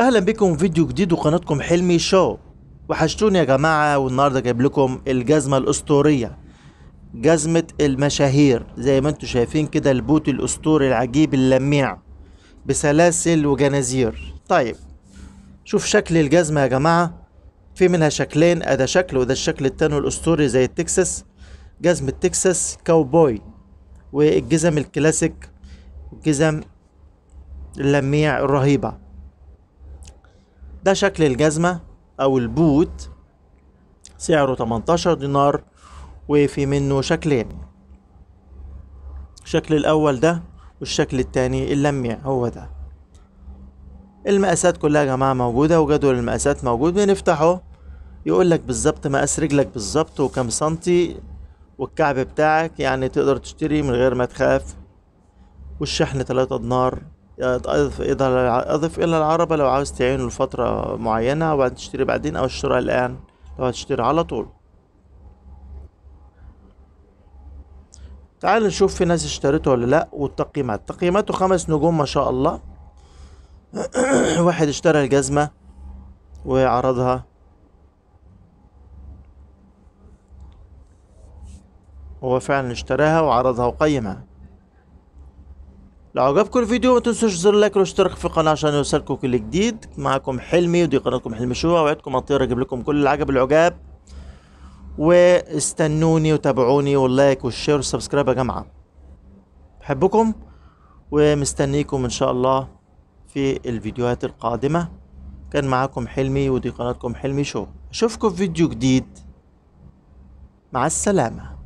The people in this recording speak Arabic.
اهلا بكم فيديو جديد وقناتكم حلمي شو وحشتوني يا جماعه والنهارده جايب لكم الجزمه الاسطوريه جزمه المشاهير زي ما انتم شايفين كده البوت الاسطوري العجيب اللميع بسلاسل وجنازير طيب شوف شكل الجزمه يا جماعه في منها شكلين ادا شكل وده الشكل التاني الاسطوري زي التكساس جزمه تكساس كاوبوي والجزم الكلاسيك جزم اللميع الرهيبه ده شكل الجزمة أو البوت سعره 18 دينار وفي منه شكلين الشكل الأول ده والشكل التاني اللميع هو ده المقاسات كلها يا جماعة موجودة وجدول المقاسات موجود بنفتحه يقول لك بالظبط مقاس رجلك بالظبط وكم سنتي والكعب بتاعك يعني تقدر تشتري من غير ما تخاف والشحن 3 دينار يعني اضف اضف الى العربة لو عاوز تعينه لفترة معينة وبعدين تشتري بعدين او اشتري الان لو هتشتري على طول تعال نشوف في ناس اشترته ولا لا والتقييمات تقييماته خمس نجوم ما شاء الله واحد اشترى الجزمة وعرضها هو فعلا اشتراها وعرضها وقيمها لو عجبكم الفيديو ما تنسوش زر اللايك والاشتراك في القناه عشان يوصلكم كل جديد معاكم حلمي ودي قناتكم حلمي شو اوعدكم اطير اجيب لكم كل العجب العجاب واستنوني وتابعوني واللايك والشير والسبسكرايب يا جماعه بحبكم ومستنيكم ان شاء الله في الفيديوهات القادمه كان معاكم حلمي ودي قناتكم حلمي شو اشوفكم في فيديو جديد مع السلامه